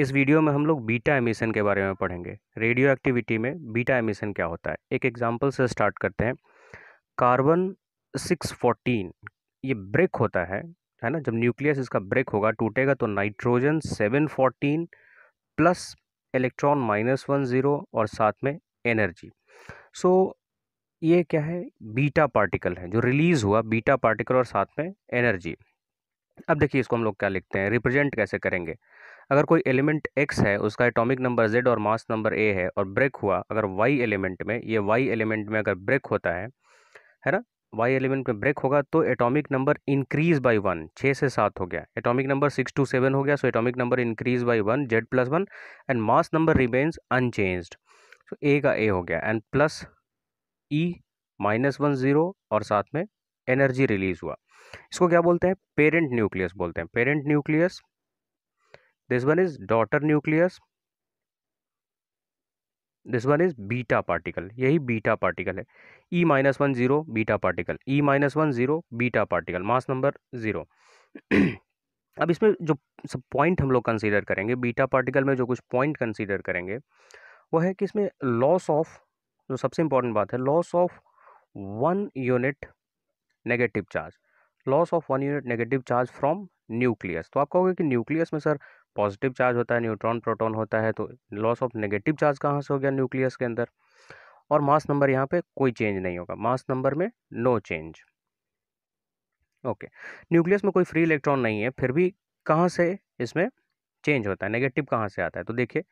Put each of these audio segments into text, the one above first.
इस वीडियो में हम लोग बीटा एमिशन के बारे में पढ़ेंगे रेडियो एक्टिविटी में बीटा एमिशन क्या होता है एक एग्जाम्पल से स्टार्ट करते हैं कार्बन सिक्स फोर्टीन ये ब्रेक होता है है ना जब न्यूक्लियस इसका ब्रेक होगा टूटेगा तो nitrogen seven fourteen plus electron minus one zero और साथ में एनर्जी सो so, ये क्या है बीटा पार्टिकल है जो रिलीज़ हुआ बीटा पार्टिकल और साथ में एनर्जी अब देखिए इसको हम लोग क्या लिखते हैं रिप्रेजेंट कैसे करेंगे अगर कोई एलिमेंट एक्स है उसका एटॉमिक नंबर जेड और मास नंबर ए है और ब्रेक हुआ अगर वाई एलिमेंट में ये वाई एलिमेंट में अगर ब्रेक होता है है ना वाई एलिमेंट में ब्रेक होगा तो atomic number increase by one छः से सात हो गया atomic number six to seven हो गया so atomic number increase by one Z plus one and mass number remains unchanged so A का ए हो गया and plus e minus one zero और साथ में एनर्जी रिलीज हुआ इसको क्या बोलते हैं पेरेंट न्यूक्लियस बोलते हैं parent nucleus this one is daughter nucleus this one is beta particle यही बीटा पार्टिकल है e minus one zero beta particle e minus one zero beta particle mass number zero अब इसमें जो सब point हम लोग कंसीडर करेंगे beta particle में जो कुछ पॉइंट कंसीडर करेंगे वो है कि इसमें लॉस ऑफ जो सबसे इंपॉर्टेंट बात है loss of one unit negative charge loss of one unit negative charge from nucleus तो आप कहोगे कि न्यूक्लियस में सर पॉजिटिव चार्ज होता है न्यूट्रॉन प्रोटॉन होता है तो लॉस ऑफ नेगेटिव चार्ज कहाँ से हो गया न्यूक्लियस के अंदर और मास नंबर यहाँ पे कोई चेंज नहीं होगा मास नंबर में नो चेंज ओके न्यूक्लियस में कोई फ्री इलेक्ट्रॉन नहीं है फिर भी कहाँ से इसमें चेंज होता है नेगेटिव कहाँ से आता है तो देखिए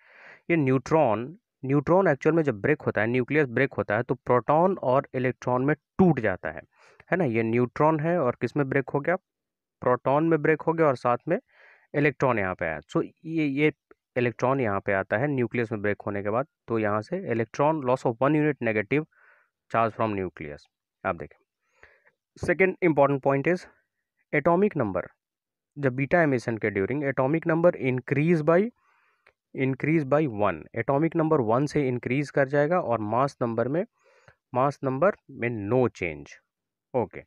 ये न्यूट्रॉन न्यूट्रॉन एक्चुअल में जब ब्रेक होता है न्यूक्लियस ब्रेक होता है तो प्रोटॉन और इलेक्ट्रॉन में टूट जाता है है ना ये न्यूट्रॉन है और किस में ब्रेक हो गया प्रोटॉन में ब्रेक हो गया और साथ में इलेक्ट्रॉन यहाँ पे आया सो ये ये इलेक्ट्रॉन यहाँ पे आता है न्यूक्लियस में ब्रेक होने के बाद तो यहाँ से electron loss of one unit negative charge from nucleus आप देखें second important point is atomic number जब बीटा एमिशन के during atomic number increase by increase by one atomic number one से इंक्रीज कर जाएगा और मास नंबर में mass number में नो चेंज ओके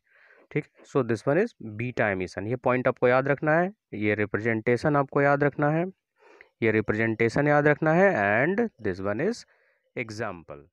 ठीक so this one is beta emission ये पॉइंट आपको याद रखना है ये रिप्रेजेंटेशन आपको याद रखना है ये रिप्रेजेंटेशन याद रखना है and this one is example